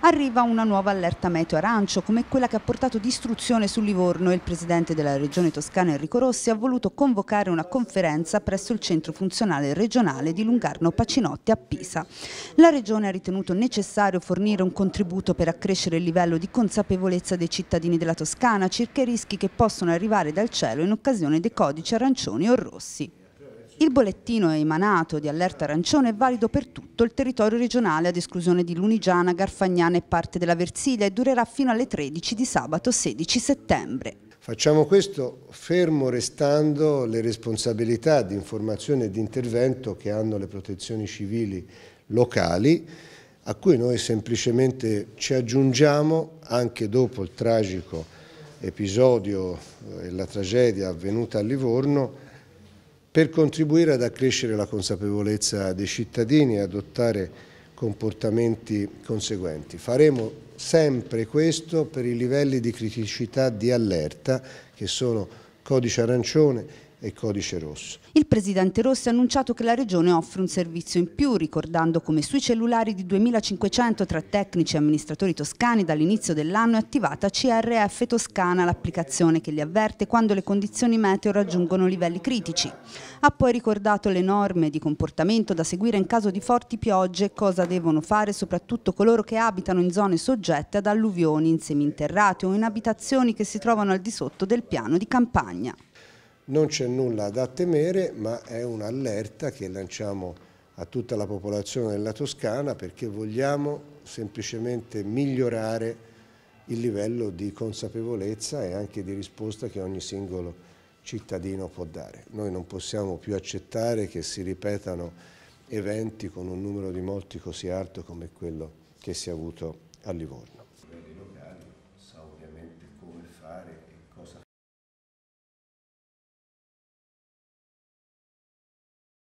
arriva una nuova allerta meteo arancio, come quella che ha portato distruzione su Livorno e il presidente della regione toscana Enrico Rossi ha voluto convocare una conferenza presso il centro funzionale regionale di Lungarno Pacinotti a Pisa. La regione ha ritenuto necessario fornire un contributo per accrescere il livello di consapevolezza dei cittadini della Toscana circa i rischi che possono arrivare dal cielo in occasione dei codici arancioni o rossi. Il bollettino emanato di allerta arancione è valido per tutto il territorio regionale ad esclusione di Lunigiana, Garfagnana e parte della Versilia e durerà fino alle 13 di sabato 16 settembre. Facciamo questo fermo restando le responsabilità di informazione e di intervento che hanno le protezioni civili locali a cui noi semplicemente ci aggiungiamo anche dopo il tragico episodio eh, e la tragedia avvenuta a Livorno per contribuire ad accrescere la consapevolezza dei cittadini e adottare comportamenti conseguenti. Faremo sempre questo per i livelli di criticità di allerta che sono codice arancione, e codice rosso. Il presidente Rossi ha annunciato che la regione offre un servizio in più, ricordando come sui cellulari di 2500 tra tecnici e amministratori toscani dall'inizio dell'anno è attivata CRF Toscana, l'applicazione che li avverte quando le condizioni meteo raggiungono livelli critici. Ha poi ricordato le norme di comportamento da seguire in caso di forti piogge e cosa devono fare soprattutto coloro che abitano in zone soggette ad alluvioni, in seminterrate o in abitazioni che si trovano al di sotto del piano di campagna. Non c'è nulla da temere, ma è un'allerta che lanciamo a tutta la popolazione della Toscana perché vogliamo semplicemente migliorare il livello di consapevolezza e anche di risposta che ogni singolo cittadino può dare. Noi non possiamo più accettare che si ripetano eventi con un numero di morti così alto come quello che si è avuto a Livorno.